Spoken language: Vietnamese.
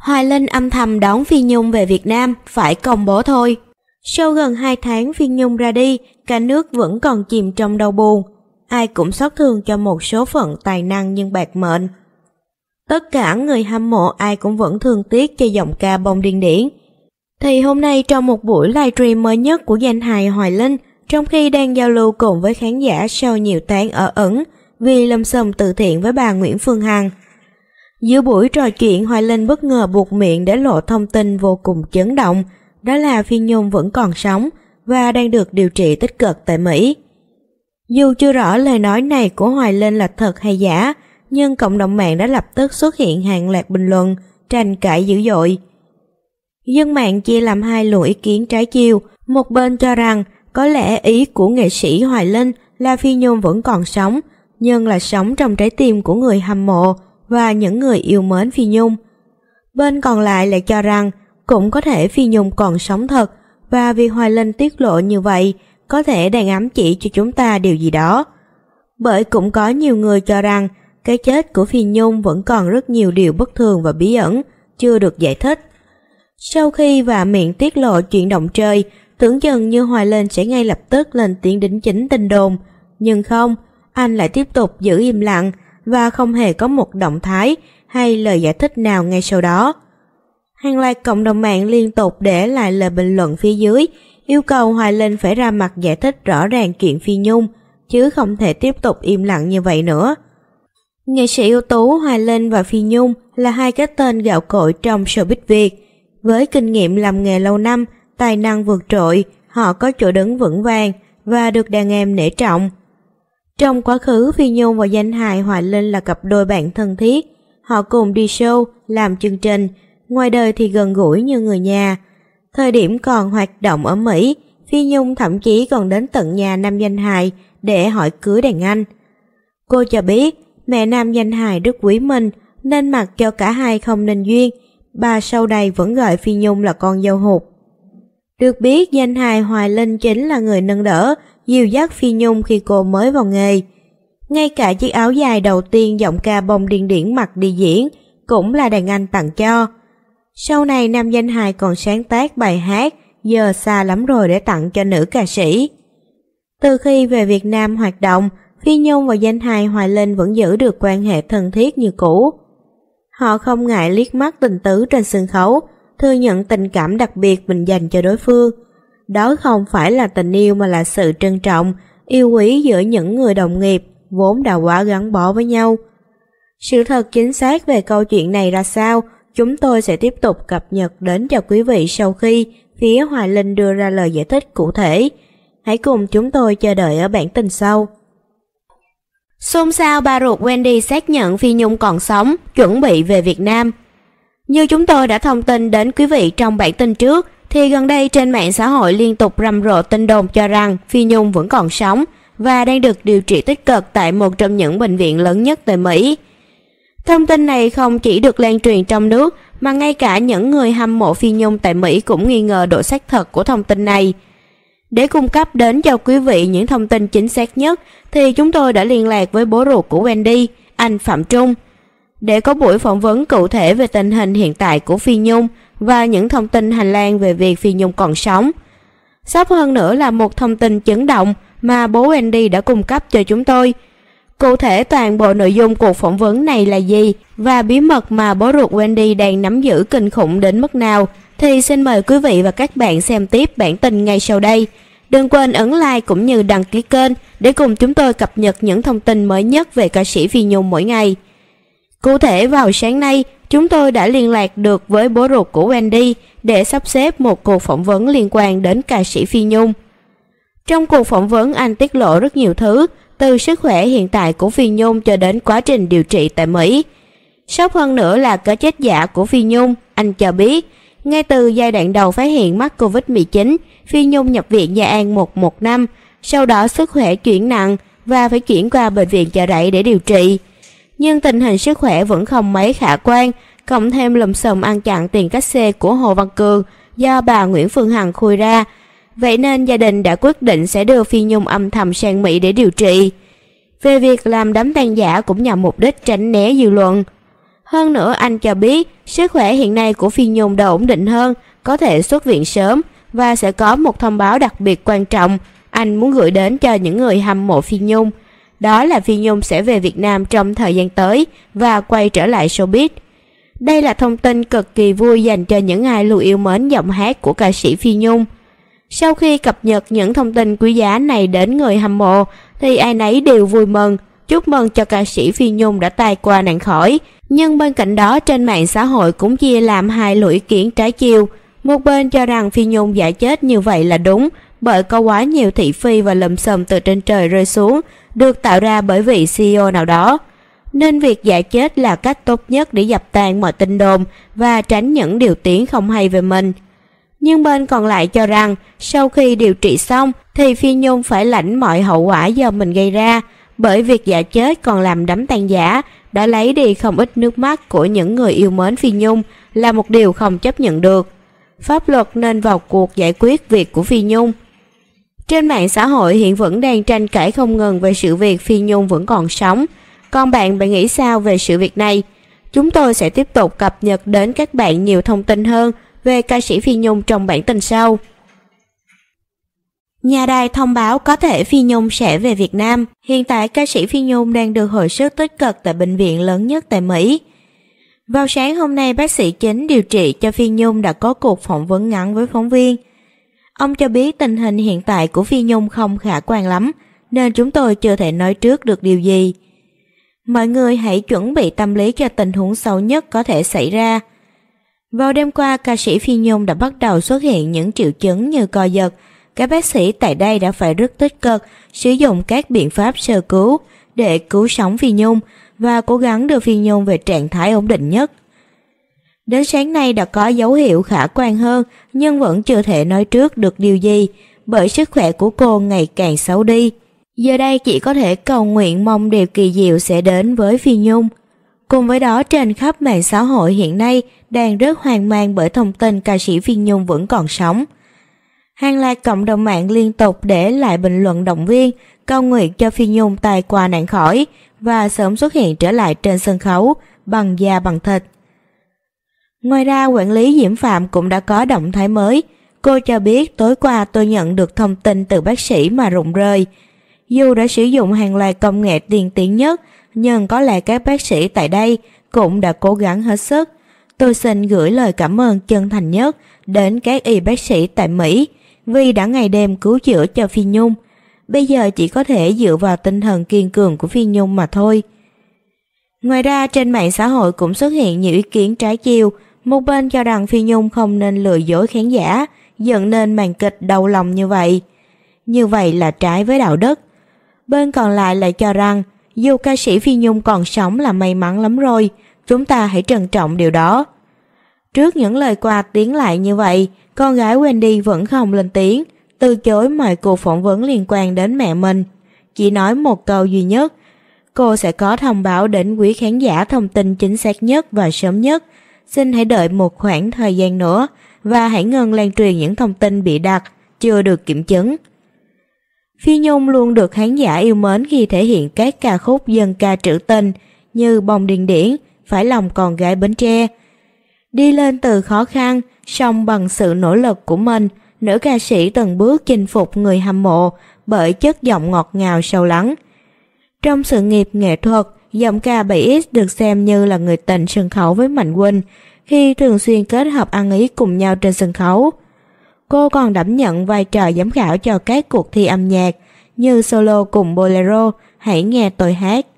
Hoài Linh âm thầm đón Phi Nhung về Việt Nam, phải công bố thôi. Sau gần 2 tháng Phi Nhung ra đi, cả nước vẫn còn chìm trong đau buồn. Ai cũng xót thương cho một số phận tài năng nhưng bạc mệnh. Tất cả người hâm mộ ai cũng vẫn thương tiếc cho giọng ca bông điên điển. Thì hôm nay trong một buổi livestream mới nhất của danh hài Hoài Linh, trong khi đang giao lưu cùng với khán giả sau nhiều tháng ở ẩn vì lâm sầm từ thiện với bà Nguyễn Phương Hằng, Giữa buổi trò chuyện Hoài Linh bất ngờ buộc miệng để lộ thông tin vô cùng chấn động, đó là Phi Nhung vẫn còn sống và đang được điều trị tích cực tại Mỹ. Dù chưa rõ lời nói này của Hoài Linh là thật hay giả, nhưng cộng đồng mạng đã lập tức xuất hiện hàng loạt bình luận, tranh cãi dữ dội. Dân mạng chia làm hai luồng ý kiến trái chiều, một bên cho rằng có lẽ ý của nghệ sĩ Hoài Linh là Phi Nhung vẫn còn sống, nhưng là sống trong trái tim của người hâm mộ, và những người yêu mến Phi Nhung. Bên còn lại lại cho rằng cũng có thể Phi Nhung còn sống thật và vì Hoài Linh tiết lộ như vậy có thể đang ám chỉ cho chúng ta điều gì đó. Bởi cũng có nhiều người cho rằng cái chết của Phi Nhung vẫn còn rất nhiều điều bất thường và bí ẩn, chưa được giải thích. Sau khi và miệng tiết lộ chuyện động trời, tưởng chừng như Hoài Linh sẽ ngay lập tức lên tiếng đính chính tình đồn. Nhưng không, anh lại tiếp tục giữ im lặng và không hề có một động thái hay lời giải thích nào ngay sau đó. Hàng loạt cộng đồng mạng liên tục để lại lời bình luận phía dưới, yêu cầu Hoài Linh phải ra mặt giải thích rõ ràng chuyện Phi Nhung, chứ không thể tiếp tục im lặng như vậy nữa. Nghệ sĩ ưu tú Hoài Linh và Phi Nhung là hai cái tên gạo cội trong showbiz Việt. Với kinh nghiệm làm nghề lâu năm, tài năng vượt trội, họ có chỗ đứng vững vàng và được đàn em nể trọng. Trong quá khứ, Phi Nhung và danh hài Hoài Linh là cặp đôi bạn thân thiết. Họ cùng đi show, làm chương trình, ngoài đời thì gần gũi như người nhà. Thời điểm còn hoạt động ở Mỹ, Phi Nhung thậm chí còn đến tận nhà nam danh hài để hỏi cưới đàn anh. Cô cho biết mẹ nam danh hài rất quý mình nên mặc cho cả hai không nên duyên. Bà sau đây vẫn gọi Phi Nhung là con dâu hụt. Được biết danh hài Hoài Linh chính là người nâng đỡ dìu dắt Phi Nhung khi cô mới vào nghề. Ngay cả chiếc áo dài đầu tiên giọng ca bông điên điển mặc đi diễn cũng là đàn anh tặng cho. Sau này nam danh hài còn sáng tác bài hát giờ xa lắm rồi để tặng cho nữ ca sĩ. Từ khi về Việt Nam hoạt động, Phi Nhung và danh hài Hoài Linh vẫn giữ được quan hệ thân thiết như cũ. Họ không ngại liếc mắt tình tứ trên sân khấu, thừa nhận tình cảm đặc biệt mình dành cho đối phương – đó không phải là tình yêu mà là sự trân trọng, yêu quý giữa những người đồng nghiệp vốn đã quá gắn bó với nhau. Sự thật chính xác về câu chuyện này ra sao, chúng tôi sẽ tiếp tục cập nhật đến cho quý vị sau khi phía Hoài Linh đưa ra lời giải thích cụ thể. Hãy cùng chúng tôi chờ đợi ở bản tin sau. Xôn xao ba ruột Wendy xác nhận Phi Nhung còn sống, chuẩn bị về Việt Nam. Như chúng tôi đã thông tin đến quý vị trong bản tin trước, thì gần đây trên mạng xã hội liên tục rầm rộ tin đồn cho rằng Phi Nhung vẫn còn sống và đang được điều trị tích cực tại một trong những bệnh viện lớn nhất tại Mỹ. Thông tin này không chỉ được lan truyền trong nước mà ngay cả những người hâm mộ Phi Nhung tại Mỹ cũng nghi ngờ độ xác thật của thông tin này. Để cung cấp đến cho quý vị những thông tin chính xác nhất thì chúng tôi đã liên lạc với bố ruột của Wendy, anh Phạm Trung. Để có buổi phỏng vấn cụ thể về tình hình hiện tại của Phi Nhung và những thông tin hành lang về việc Phi Nhung còn sống. Sắp hơn nữa là một thông tin chấn động mà bố Andy đã cung cấp cho chúng tôi. Cụ thể toàn bộ nội dung cuộc phỏng vấn này là gì và bí mật mà bố ruột Wendy đang nắm giữ kinh khủng đến mức nào thì xin mời quý vị và các bạn xem tiếp bản tin ngay sau đây. Đừng quên ấn like cũng như đăng ký kênh để cùng chúng tôi cập nhật những thông tin mới nhất về ca sĩ Phi Nhung mỗi ngày. Cụ thể vào sáng nay, Chúng tôi đã liên lạc được với bố ruột của Wendy để sắp xếp một cuộc phỏng vấn liên quan đến ca sĩ Phi Nhung. Trong cuộc phỏng vấn anh tiết lộ rất nhiều thứ, từ sức khỏe hiện tại của Phi Nhung cho đến quá trình điều trị tại Mỹ. Sốc hơn nữa là cái chết giả của Phi Nhung, anh cho biết, ngay từ giai đoạn đầu phát hiện mắc Covid-19, Phi Nhung nhập viện Gia An 115, sau đó sức khỏe chuyển nặng và phải chuyển qua bệnh viện chợ rẫy để điều trị nhưng tình hình sức khỏe vẫn không mấy khả quan, cộng thêm lùm xùm ăn chặn tiền cách xe của Hồ Văn Cường do bà Nguyễn Phương Hằng khui ra. Vậy nên gia đình đã quyết định sẽ đưa Phi Nhung âm thầm sang Mỹ để điều trị. Về việc làm đám tang giả cũng nhằm mục đích tránh né dư luận. Hơn nữa anh cho biết sức khỏe hiện nay của Phi Nhung đã ổn định hơn, có thể xuất viện sớm và sẽ có một thông báo đặc biệt quan trọng anh muốn gửi đến cho những người hâm mộ Phi Nhung đó là Phi Nhung sẽ về Việt Nam trong thời gian tới và quay trở lại showbiz. Đây là thông tin cực kỳ vui dành cho những ai luôn yêu mến giọng hát của ca sĩ Phi Nhung. Sau khi cập nhật những thông tin quý giá này đến người hâm mộ thì ai nấy đều vui mừng, chúc mừng cho ca sĩ Phi Nhung đã tai qua nạn khỏi. Nhưng bên cạnh đó trên mạng xã hội cũng chia làm hai luồng ý trái chiều. Một bên cho rằng Phi Nhung giải chết như vậy là đúng bởi có quá nhiều thị phi và lầm sầm từ trên trời rơi xuống, được tạo ra bởi vị CEO nào đó. Nên việc giải chết là cách tốt nhất để dập tan mọi tin đồn và tránh những điều tiếng không hay về mình. Nhưng bên còn lại cho rằng sau khi điều trị xong thì Phi Nhung phải lãnh mọi hậu quả do mình gây ra bởi việc giả chết còn làm đám tang giả đã lấy đi không ít nước mắt của những người yêu mến Phi Nhung là một điều không chấp nhận được. Pháp luật nên vào cuộc giải quyết việc của Phi Nhung. Trên mạng xã hội hiện vẫn đang tranh cãi không ngừng về sự việc Phi Nhung vẫn còn sống. Còn bạn bạn nghĩ sao về sự việc này? Chúng tôi sẽ tiếp tục cập nhật đến các bạn nhiều thông tin hơn về ca sĩ Phi Nhung trong bản tin sau. Nhà đài thông báo có thể Phi Nhung sẽ về Việt Nam. Hiện tại ca sĩ Phi Nhung đang được hồi sức tích cực tại bệnh viện lớn nhất tại Mỹ. Vào sáng hôm nay, bác sĩ chính điều trị cho Phi Nhung đã có cuộc phỏng vấn ngắn với phóng viên – Ông cho biết tình hình hiện tại của Phi Nhung không khả quan lắm, nên chúng tôi chưa thể nói trước được điều gì. Mọi người hãy chuẩn bị tâm lý cho tình huống xấu nhất có thể xảy ra. Vào đêm qua, ca sĩ Phi Nhung đã bắt đầu xuất hiện những triệu chứng như co giật. Các bác sĩ tại đây đã phải rất tích cực sử dụng các biện pháp sơ cứu để cứu sống Phi Nhung và cố gắng đưa Phi Nhung về trạng thái ổn định nhất. Đến sáng nay đã có dấu hiệu khả quan hơn nhưng vẫn chưa thể nói trước được điều gì bởi sức khỏe của cô ngày càng xấu đi. Giờ đây chỉ có thể cầu nguyện mong điều kỳ diệu sẽ đến với Phi Nhung. Cùng với đó trên khắp mạng xã hội hiện nay đang rất hoang mang bởi thông tin ca sĩ Phi Nhung vẫn còn sống. Hàng loạt cộng đồng mạng liên tục để lại bình luận động viên, cầu nguyện cho Phi Nhung tài qua nạn khỏi và sớm xuất hiện trở lại trên sân khấu bằng da bằng thịt. Ngoài ra quản lý Diễm Phạm cũng đã có động thái mới. Cô cho biết tối qua tôi nhận được thông tin từ bác sĩ mà rụng rơi. Dù đã sử dụng hàng loạt công nghệ tiên tiến nhất, nhưng có lẽ các bác sĩ tại đây cũng đã cố gắng hết sức. Tôi xin gửi lời cảm ơn chân thành nhất đến các y bác sĩ tại Mỹ vì đã ngày đêm cứu chữa cho Phi Nhung. Bây giờ chỉ có thể dựa vào tinh thần kiên cường của Phi Nhung mà thôi. Ngoài ra trên mạng xã hội cũng xuất hiện nhiều ý kiến trái chiều một bên cho rằng Phi Nhung không nên lừa dối khán giả, dẫn nên màn kịch đau lòng như vậy. Như vậy là trái với đạo đức. Bên còn lại lại cho rằng, dù ca sĩ Phi Nhung còn sống là may mắn lắm rồi, chúng ta hãy trân trọng điều đó. Trước những lời qua tiếng lại như vậy, con gái Wendy vẫn không lên tiếng, từ chối mọi cuộc phỏng vấn liên quan đến mẹ mình. Chỉ nói một câu duy nhất, cô sẽ có thông báo đến quý khán giả thông tin chính xác nhất và sớm nhất xin hãy đợi một khoảng thời gian nữa và hãy ngừng lan truyền những thông tin bị đặt, chưa được kiểm chứng. Phi Nhung luôn được khán giả yêu mến khi thể hiện các ca khúc dân ca trữ tình như Bông Điền Điển, Phải lòng còn gái Bến Tre. Đi lên từ khó khăn, song bằng sự nỗ lực của mình, nữ ca sĩ từng bước chinh phục người hâm mộ bởi chất giọng ngọt ngào sâu lắng. Trong sự nghiệp nghệ thuật, Giọng ca 7X được xem như là người tình sân khấu với Mạnh quân khi thường xuyên kết hợp ăn ý cùng nhau trên sân khấu. Cô còn đảm nhận vai trò giám khảo cho các cuộc thi âm nhạc như solo cùng bolero, hãy nghe tôi hát,